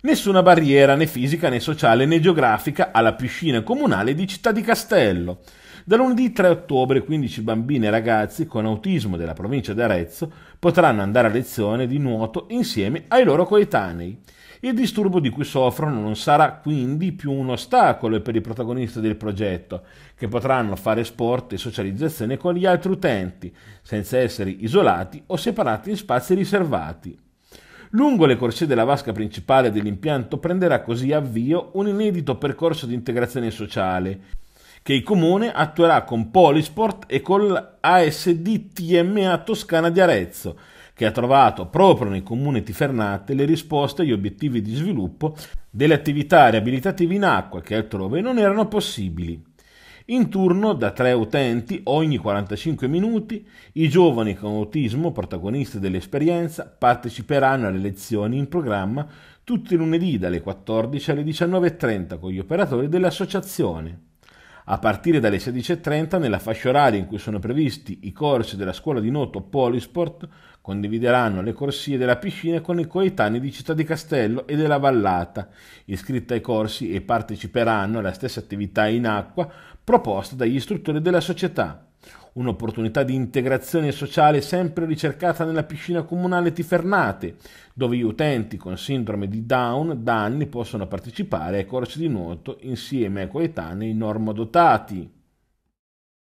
Nessuna barriera né fisica né sociale né geografica alla piscina comunale di Città di Castello. Da lunedì 3 ottobre 15 bambini e ragazzi con autismo della provincia di Arezzo potranno andare a lezione di nuoto insieme ai loro coetanei. Il disturbo di cui soffrono non sarà quindi più un ostacolo per i protagonisti del progetto, che potranno fare sport e socializzazione con gli altri utenti, senza essere isolati o separati in spazi riservati. Lungo le corsie della vasca principale dell'impianto prenderà così avvio un inedito percorso di integrazione sociale che il comune attuerà con Polisport e con l'ASD TMA Toscana di Arezzo, che ha trovato proprio nel comune Tifernate le risposte agli obiettivi di sviluppo delle attività riabilitative in acqua che altrove non erano possibili in turno da tre utenti ogni 45 minuti, i giovani con autismo protagonisti dell'esperienza parteciperanno alle lezioni in programma tutti i lunedì dalle 14 alle 19.30 con gli operatori dell'associazione a partire dalle 16.30 nella fascia oraria in cui sono previsti i corsi della scuola di noto Polisport condivideranno le corsie della piscina con i coetanei di Città di Castello e della Vallata, iscritti ai corsi e parteciperanno alla stessa attività in acqua proposta dagli istruttori della società un'opportunità di integrazione sociale sempre ricercata nella piscina comunale Tifernate, dove gli utenti con sindrome di Down da anni possono partecipare ai corsi di nuoto insieme ai coetanei normodotati.